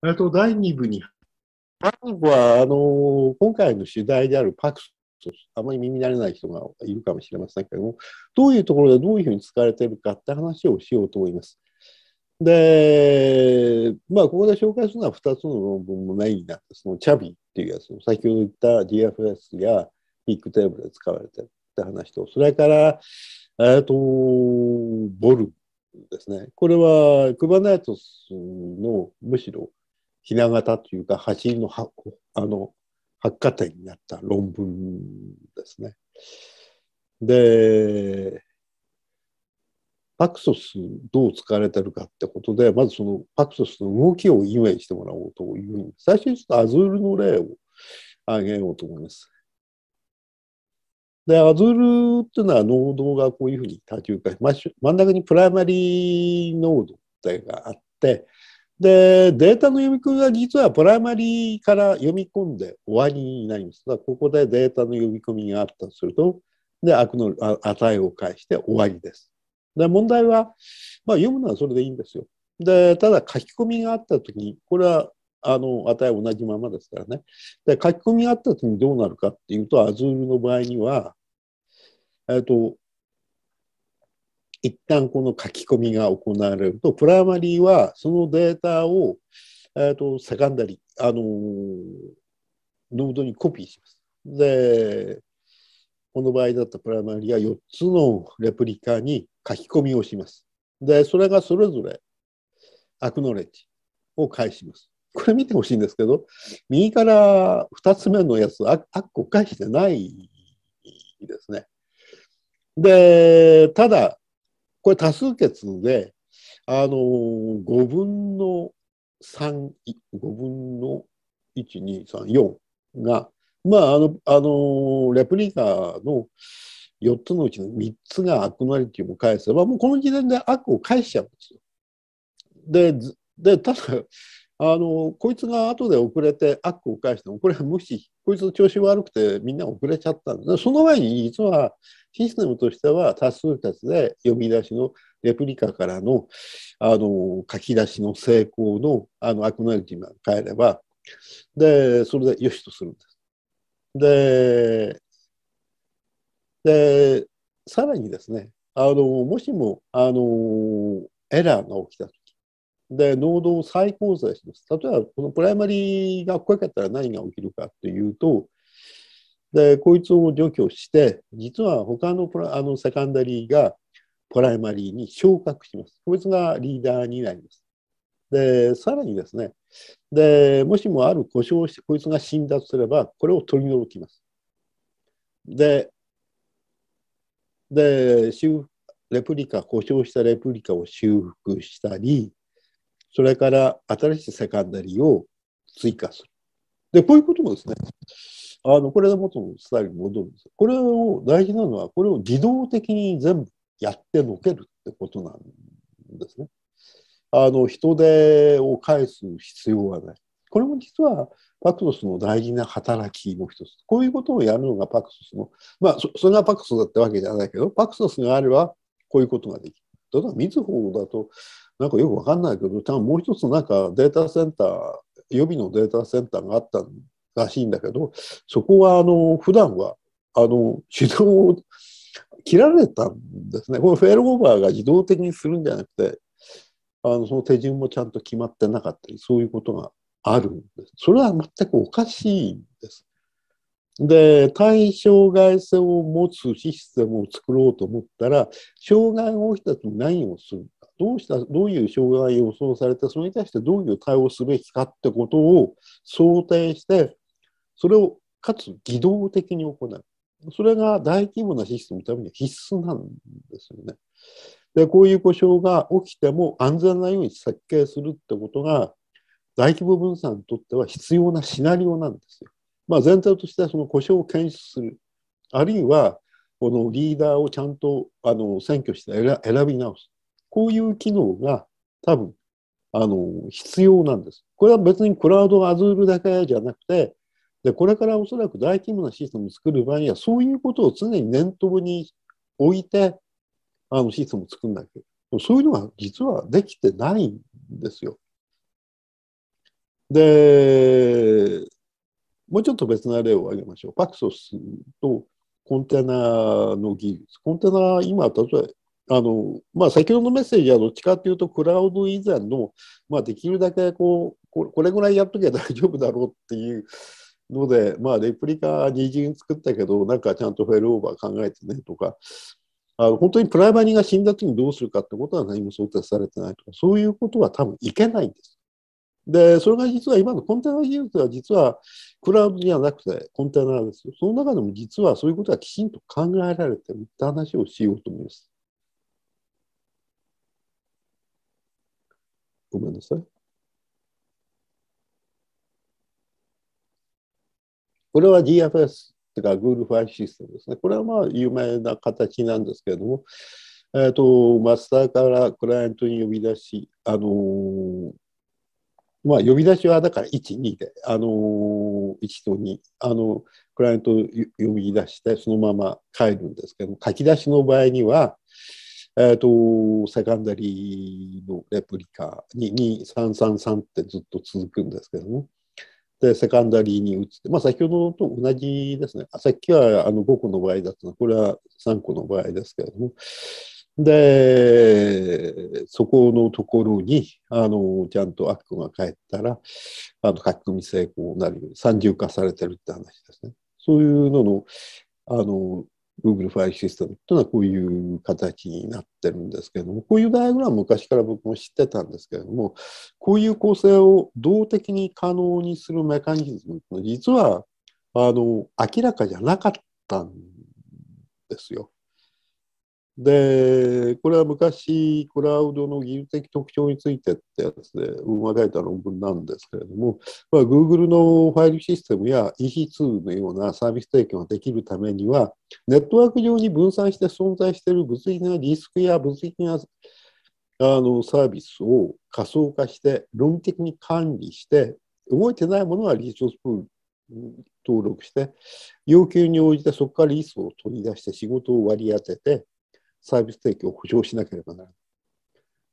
あと第2部に。第2部は、あの、今回の主題であるパクス、あまり耳慣れない人がいるかもしれませんけども、どういうところでどういうふうに使われているかって話をしようと思います。で、まあ、ここで紹介するのは2つの論文もメインなって、そのチャビっていうやつ先ほど言った DFS やビッグテーブルで使われてるって話と、それから、えっと、ボルですね。これは、クバナイトスのむしろ雛形というか走りのあの発火点になった論文ですね。で、パクソスどう使われてるかってことで、まずそのパクソスの動きをイメージしてもらおうというふうに、最初にちょっとアズールの例を挙げようと思います。で、アズールっていうのは濃度がこういうふうに多重化し、真ん中にプライマリー濃度ってがあって、で、データの読み込みは実はプライマリーから読み込んで終わりになります。だここでデータの読み込みがあったとすると、で、悪の値を返して終わりです。で、問題は、まあ、読むのはそれでいいんですよ。で、ただ書き込みがあったときに、これはあの値は同じままですからね。で、書き込みがあったときにどうなるかっていうと、Azure の場合には、えっ、ー、と、一旦この書き込みが行われると、プライマリーはそのデータを、えーと、セカンダリー、あのー、ノードにコピーします。で、この場合だったプライマリーは4つのレプリカに書き込みをします。で、それがそれぞれアクノレッジを返します。これ見てほしいんですけど、右から2つ目のやつ、アッコ返してないですね。で、ただ、これ多数決で、あのー、5分の3、5分の1、2、3、4が、まあ、あの、あのー、レプリカの4つのうちの3つがアクナリティを返せば、もうこの時点で悪を返しちゃうんですよ。で、で、ただ、あのこいつが後で遅れてアックを返してもこれは無視こいつの調子悪くてみんな遅れちゃったんでその前に実はシステムとしては多数決で呼び出しのレプリカからのあの書き出しの成功のあのアクノルジメが変えればでそれでよしとするんです。ででさらにですねあのもしもあのエラーが起きたとで、濃動を再構成します。例えば、このプライマリーが怖かったら何が起きるかというと、で、こいつを除去して、実は他のプラあのセカンダリーがプライマリーに昇格します。こいつがリーダーになります。で、さらにですね、で、もしもある故障をして、こいつが死んだとすれば、これを取り除きます。で、で、修レプリカ、故障したレプリカを修復したり、それから新しいセカンダリーを追加する。で、こういうこともですね、あの、これで元のスタイルに戻るんです。これを、大事なのは、これを自動的に全部やってのけるってことなんですね。あの、人手を返す必要はない。これも実は、パクソスの大事な働きの一つ。こういうことをやるのがパクソスの、まあ、そそれがパクソスだったわけじゃないけど、パクソスがあれば、こういうことができる。例えば、みずほだと、なんかよくわかんないけど、多分もう一つなんかデータセンター、予備のデータセンターがあったらしいんだけど、そこはあの普段はあの手動を切られたんですね。このフェールオーバーが自動的にするんじゃなくて、あのその手順もちゃんと決まってなかったり、そういうことがあるんです。それは全くおかしいんです。で、対象外性を持つシステムを作ろうと思ったら、障害が起きた時に何をするどうした、どういう障害を予想されて、それに対してどういう対応すべきかってことを想定して、それをかつ自動的に行う。それが大規模なシステムのためには必須なんですよね。で、こういう故障が起きても安全なように設計するってことが、大規模分散にとっては必要なシナリオなんですよ。まあ、全体としてその故障を検出する。あるいは、このリーダーをちゃんとあの選挙して選び直す。こういう機能が多分、あの、必要なんです。これは別にクラウド、アズ u r だけじゃなくて、で、これからおそらく大規模なシステムを作る場合には、そういうことを常に念頭に置いて、あの、システムを作んなきゃ。そういうのが実はできてないんですよ。で、もうちょっと別な例を挙げましょう。パクソスとコンテナの技術。コンテナ、今、例えばあの、まあ、先ほどのメッセージはどっちかというと、クラウド以前の、まあ、できるだけこう、これぐらいやっときゃ大丈夫だろうっていうので、まあ、レプリカ二元作ったけど、なんかちゃんとフェルオーバー考えてねとか、あの本当にプライバリーが死んだ時にどうするかってことは何も想定されてないとか、そういうことは多分いけないんです。で、それが実は今のコンテナ技術は実はクラウドじゃなくてコンテナですよ。その中でも実はそういうことはきちんと考えられてるって話をしようと思います。ごめんなさい。これは DFS とか Google ファイシステムですね。これはまあ有名な形なんですけれども、えーと、マスターからクライアントに呼び出し、あのー、まあ、呼び出しはだから1、2で、あのー、1と2、あのクライアントを呼び出して、そのまま帰るんですけども、書き出しの場合には、えーと、セカンダリーのレプリカに333ってずっと続くんですけども、でセカンダリーに移って、まあ、先ほどと同じですね、さっきはあの5個の場合だったのこれは3個の場合ですけれども、で、そこのところに、あの、ちゃんとアックが帰ったら、あの、書き込み成功になるように、三重化されてるって話ですね。そういうのの、あの、Google ファイルシステムというのはこういう形になってるんですけれども、こういうダイアグラム昔から僕も知ってたんですけれども、こういう構成を動的に可能にするメカニズムっ実はあの明らかじゃなかったんですよ。で、これは昔、クラウドの技術的特徴についてってやつで生まれた論文なんですけれども、まあ、Google のファイルシステムや EC2 のようなサービス提供ができるためには、ネットワーク上に分散して存在している物理的なリスクや物理的なあのサービスを仮想化して論理的に管理して動いてないものはリソースプール登録して要求に応じてそこからリスースを取り出して仕事を割り当ててサービス提供を保償しなければならない。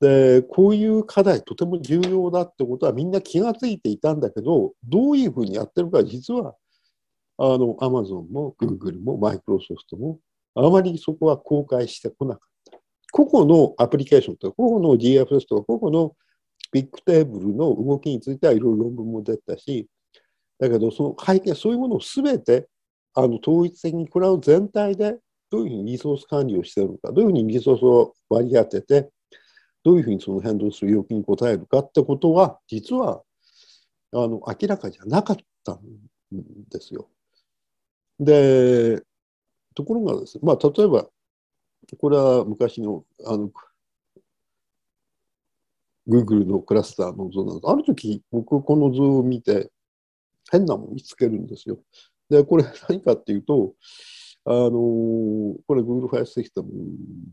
でこういう課題とても重要だってことはみんな気が付いていたんだけどどういうふうにやってるか実はあのアマゾンもグーグルもマイクロソフトもあまりそこは公開してこなかった。個々のアプリケーションとか個々の GFS とか個々のビッグテーブルの動きについてはいろいろ論文も出たしだけどその背景そういうものを全てあの統一的にこれを全体でどういうふうにリソース管理をしているのか、どういうふうにリソースを割り当てて、どういうふうにその変動する要求に応えるかってことは、実はあの明らかじゃなかったんですよ。で、ところがですね、まあ、例えば、これは昔のあの Google のクラスターの図なんです。ある時、僕、この図を見て、変なもの見つけるんですよ。で、これ何かっていうと、あのこれ Google ファイルシステム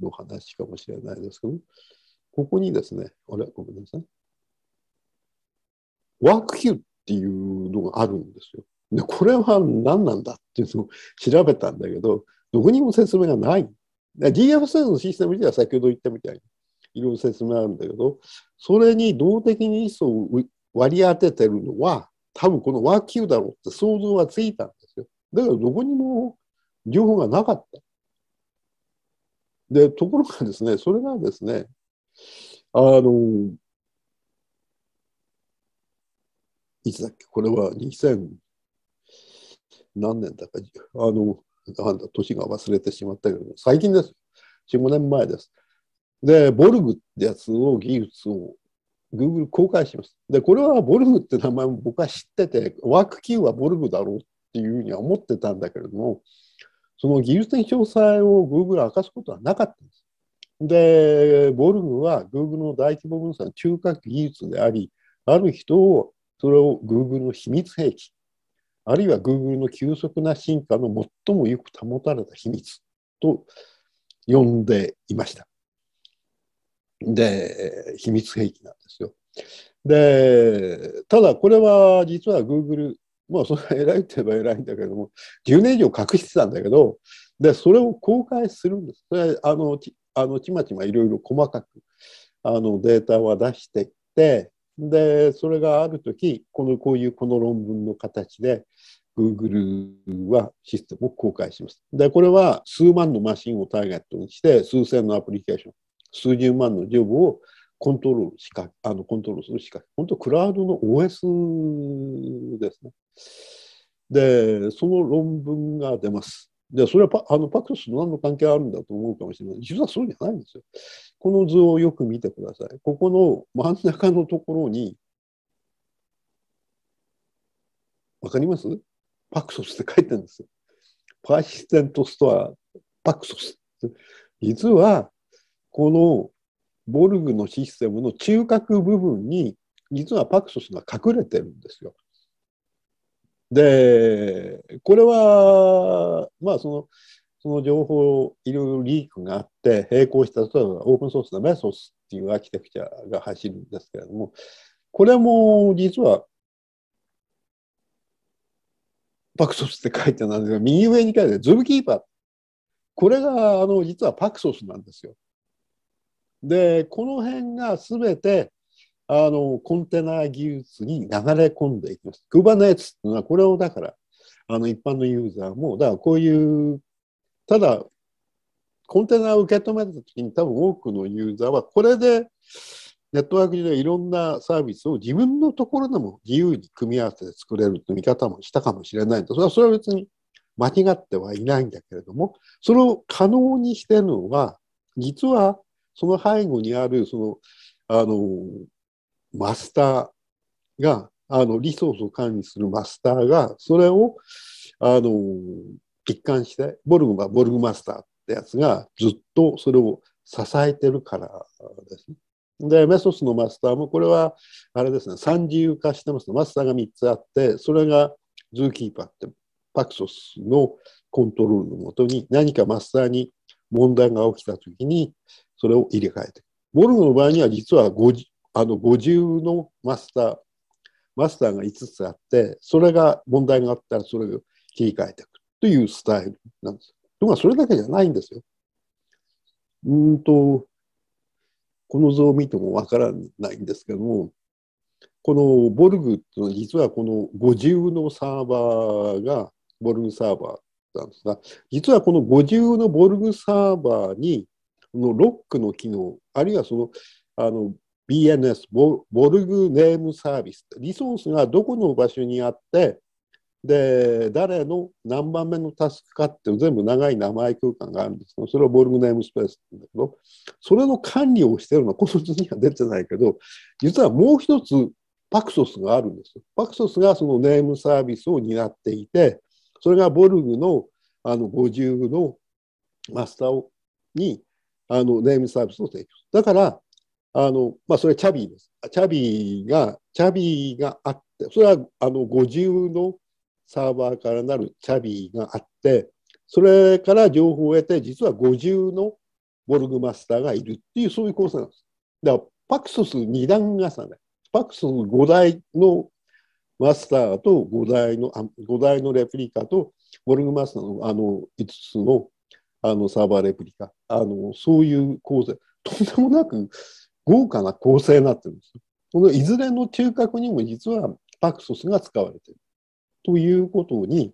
の話かもしれないですけど、ここにですね、あれ、ごめんなさい。ワークキューっていうのがあるんですよ。で、これは何なんだっていうのを調べたんだけど、どこにも説明がない。DFS のシステム自体は先ほど言ったみたいに、いろいろ説明があるんだけど、それに動的に一層割り当ててるのは、多分このワークキューだろうって想像はついたんですよ。だからどこにも情報がなかった。で、ところがですね、それがですね、あの、いつだっけ、これは2000何年だか、あの、なんだ、年が忘れてしまったけど、最近です。4、5年前です。で、ボルグってやつを、技術を Google 公開します。で、これはボルグって名前も僕は知ってて、ワークキーはボルグだろうっていうふうには思ってたんだけれども、その技術的詳細を Google は明かすことはなかったんです。で、ボルグは Google の大規模分散中核技術であり、ある人を、それを Google の秘密兵器、あるいは Google の急速な進化の最もよく保たれた秘密と呼んでいました。で、秘密兵器なんですよ。で、ただこれは実は Google まあ、それは偉いって言えば偉いんだけども、10年以上隠してたんだけど、で、それを公開するんです。それあの、ちあのちまちまいろいろ細かく、あの、データは出していって、で、それがあるとこの、こういうこの論文の形で、Google はシステムを公開します。で、これは数万のマシンをターゲットにして、数千のアプリケーション、数十万のジョブをコントロールしか、あのコントロールするしか、本当クラウドの OS ですね。で、その論文が出ます。で、それはパあのパクスと何の関係あるんだと思うかもしれない。実はそうじゃないんですよ。この図をよく見てください。ここの真ん中のところに、わかりますパクソスって書いてるんですよ。パーシステントストア、パクソス。実は、このボルグのシステムの中核部分に実はパクソスが隠れてるんですよ。でこれはまあそのその情報いろいろリークがあって並行した例えばオープンソースのメソスっていうアーキテクチャが走るんですけれどもこれも実はパクソスって書いてあるんですが右上に書いてあるズームキーパーこれがあの実はパクソスなんですよ。でこの辺が全てあのコンテナ技術に流れ込んでいきます。Kubernetes っていうのはこれをだからあの一般のユーザーもだからこういうただコンテナを受け止めた時に多分多くのユーザーはこれでネットワーク上でいろんなサービスを自分のところでも自由に組み合わせて作れるという見方もしたかもしれないとそれはそれは別に間違ってはいないんだけれどもそれを可能にしてるのは実はその背後にあるそのあのマスターがあのリソースを管理するマスターがそれをあの一貫してボルグがボルグマスターってやつがずっとそれを支えてるからですね。で、メソスのマスターも、これは、あれですね、三自由化してます。マスターが3つあって、それがズーキーパーって、パクソスのコントロールのもとに、何かマスターに問題が起きたときに、それを入れ替えて。ゴルフの場合には実は50あの50のマスター、マスターが5つあって、それが問題があったらそれを切り替えていくというスタイルなんです。ところそれだけじゃないんですよ。うんと、この図を見てもわからないんですけども、このボルグっていうのは実はこの50のサーバーがボルグサーバーなんですが、実はこの50のボルグサーバーにのロックの機能、あるいはそのあの BNS、ボルグネームサービス、リソースがどこの場所にあって、で、誰の何番目のタスクかっていう全部長い名前空間があるんですど、それをボルグネームスペースってうんだけど、それの管理をしてるのはこの図には出てないけど、実はもう一つパクソスがあるんですよ。パクソスがそのネームサービスを担っていて、それがボルグのあの50のマスターにあのネームサービスの提供。だから、あのまあ、それチャビーです。チャビーが、チャビーがあって、それはあの50のサーバーからなるチャビーがあって、それから情報を得て、実は50のモルグマスターがいるっていう、そういう構成なんです。だから、パクソス2段重ね、パクソス5台のマスターと5台の、5台のレプリカと、モルグマスターのあの5つのあのサーバーレプリカ、あのそういう構成、とんでもなく豪華な構成になってるんですよ。このいずれの中核にも実はパクソスが使われてる。ということに、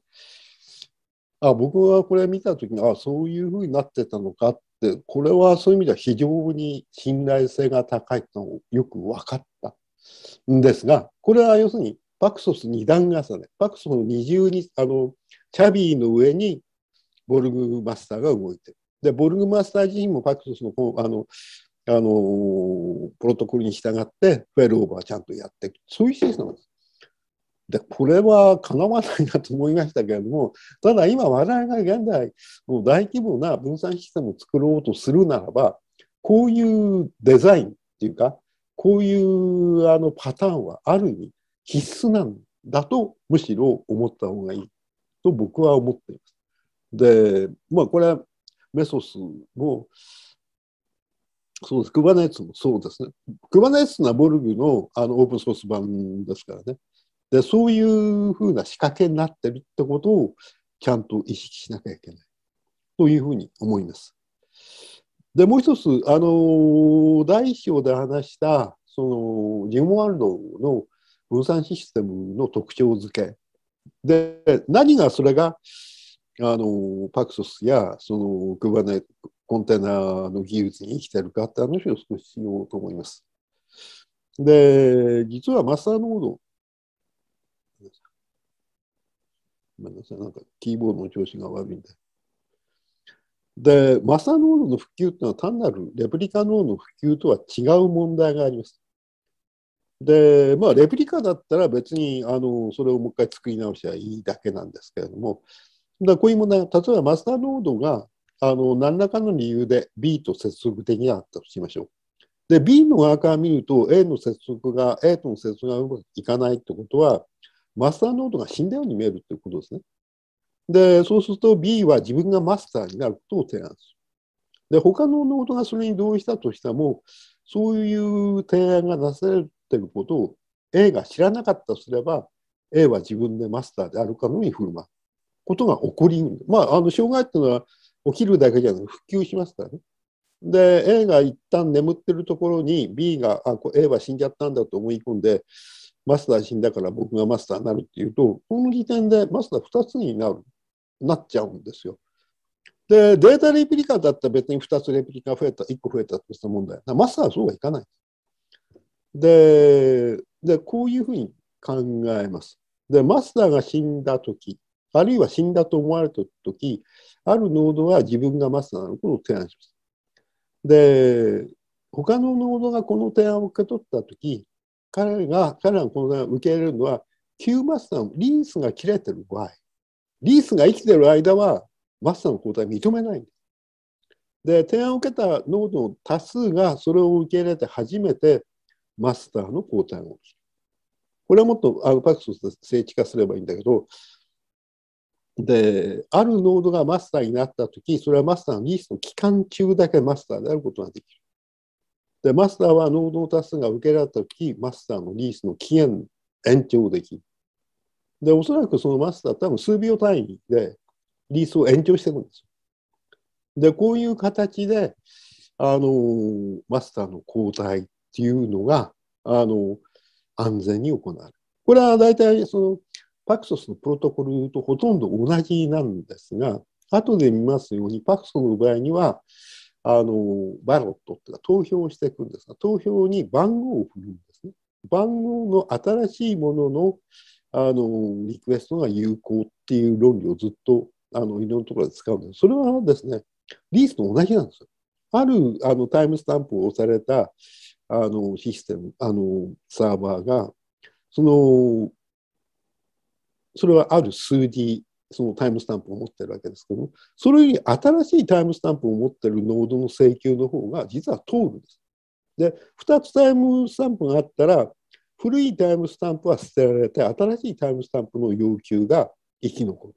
あ僕はこれ見たときに、あそういうふうになってたのかって、これはそういう意味では非常に信頼性が高いとよく分かったんですが、これは要するにパクソス2段重ね、パクソスの二重に、あの、チャビーの上にボルグマスターが動いてる。で、ボルグマスター自身もパクトスのあのあのプロトコルに従ってフェルオーバーちゃんとやっていく。そういうシステムなんです。で、これはかなわないなと思いましたけれども、ただ今我々が現在、もう大規模な分散システムを作ろうとするならば、こういうデザインっていうか、こういうあのパターンはある意味必須なんだとむしろ思った方がいいと僕は思っています。で、まあこれはメソスも、そうです、クバネツもそうですね。クバネツはボルグのあのオープンソース版ですからね。で、そういうふうな仕掛けになってるってことをちゃんと意識しなきゃいけない。というふうに思います。で、もう一つ、あの、第一章で話した、その、ジムワールドの分散システムの特徴付け。で、何がそれが、あのパクソスやそのクバネコンテナの技術に生きてるかって話を少ししようと思います。で、実はマスターノード、ごめんなさい、なんかキーボードの調子が悪いんで。で、マスターノードの普及っていうのは単なるレプリカノードの普及とは違う問題があります。で、まあ、レプリカだったら別にあのそれをもう一回作り直しはいいだけなんですけれども、だこういう問題例えばマスターノードが、あの、何らかの理由で B と接続的にあったとしましょう。で、B の側から見ると、A の接続が、A との接続がうまくいかないってことは、マスターノードが死んだように見えるってことですね。で、そうすると B は自分がマスターになることを提案する。で、他のノードがそれに同意したとしても、そういう提案がなされてることを A が知らなかったとすれば、A は自分でマスターであるかのように振る舞う。ことが起こりうる。まあ、あの障害っていうのは起きるだけじゃなくて復旧しますからね。で、A が一旦眠ってるところに B が、あ、A は死んじゃったんだと思い込んで、マスター死んだから僕がマスターになるっていうと、この時点でマスター2つになる、なっちゃうんですよ。で、データレプリカだったら別に2つレプリカ増えた、1個増えたってた問題。マスターはそうはいかない。で、で、こういうふうに考えます。で、マスターが死んだ時あるいは死んだと思われた時、ある濃度は自分がマスターなのことを提案します。で、他の濃度がこの提案を受け取った時、彼が、彼らがこの提案を受け入れるのは、旧マスターのリースが切れてる場合、リースが生きてる間は、マスターの交代認めないんです。で、提案を受けた濃度の多数がそれを受け入れて初めて、マスターの交代をする。これはもっとアルパクスと聖地化すればいいんだけど、で、あるノードがマスターになったとき、それはマスターのリースの期間中だけマスターであることができる。で、マスターはノードの多数が受けられたとき、マスターのリースの期限延長できる。で、おそらくそのマスター、多分数秒単位でリースを延長していくんですよ。で、こういう形で、あの、マスターの交代っていうのが、あの、安全に行われる。これは大体そのパクソスのプロトコルとほとんど同じなんですが、後で見ますように、パクソの場合には、あのバロットっていうか投票していくんですが、投票に番号を振るんですね。番号の新しいもののあのリクエストが有効っていう論理をずっとあのいろんなところで使うんです。それはですね、リースと同じなんですよ。あるあのタイムスタンプを押されたあのシステム、あのサーバーが、そのそれはある数字、そのタイムスタンプを持ってるわけですけどもそれより新しいタイムスタンプを持ってるノードの請求の方が実は通るんです。で2つタイムスタンプがあったら古いタイムスタンプは捨てられて新しいタイムスタンプの要求が生き残る。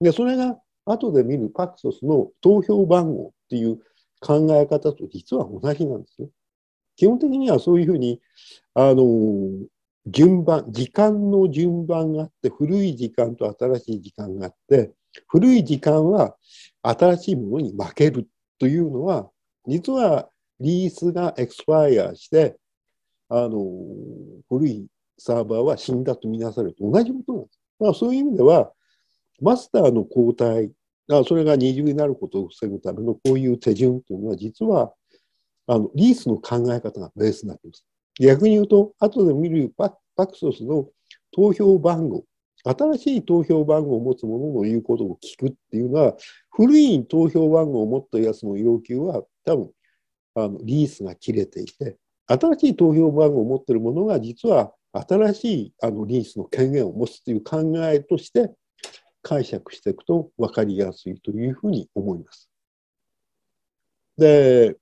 でそれが後で見るパクソスの投票番号っていう考え方と実は同じなんですね。基本的にはそういうふうにあの順番、時間の順番があって、古い時間と新しい時間があって、古い時間は新しいものに負けるというのは、実はリースがエクスパイアして、あの、古いサーバーは死んだとみなされると同じことなんです。まあ、そういう意味では、マスターの交代、それが二重になることを防ぐためのこういう手順というのは、実はあのリースの考え方がベースになっています。逆に言うと、後で見るパクソスの投票番号、新しい投票番号を持つ者の言うことを聞くっていうのは、古い投票番号を持ったやつの要求は、多分あのリースが切れていて、新しい投票番号を持っている者が、実は新しいあのリースの権限を持つという考えとして解釈していくと分かりやすいというふうに思います。で、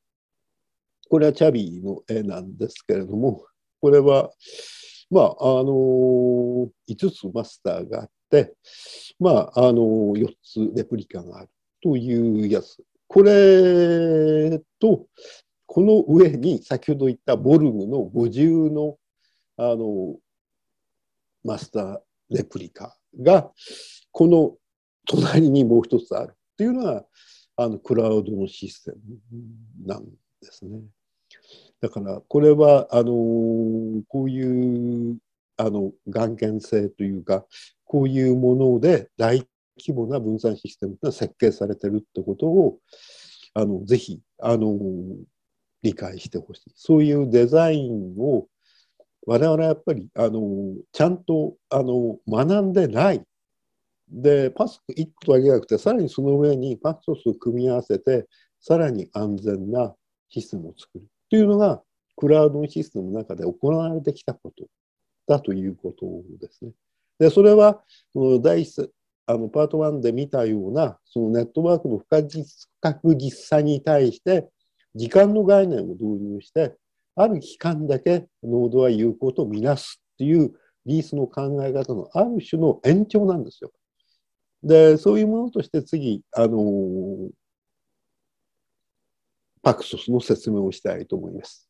これはチャビーの絵なんですけれども、これは、まあ、あの5つマスターがあって、まあ、あの4つレプリカがあるというやつ。これと、この上に先ほど言ったボルグの50のあのマスターレプリカがこの隣にもう一つあるっていうのがあのクラウドのシステムなんですね。だからこれはあのこういうあの眼見性というかこういうもので大規模な分散システムが設計されてるってことをあのぜひあの理解してほしいそういうデザインを我々はやっぱりあのちゃんとあの学んでないでパス1個とけじなくてさらにその上にパストスを組み合わせてさらに安全なシステムを作るというのが、クラウドのシステムの中で行われてきたことだということですね。で、それは、第一、あの、パート1で見たような、そのネットワークの不確実さに対して、時間の概念を導入して、ある期間だけノードは有効とみなすっていうリースの考え方のある種の延長なんですよ。で、そういうものとして次、あのー、パクソスの説明をしたいと思います。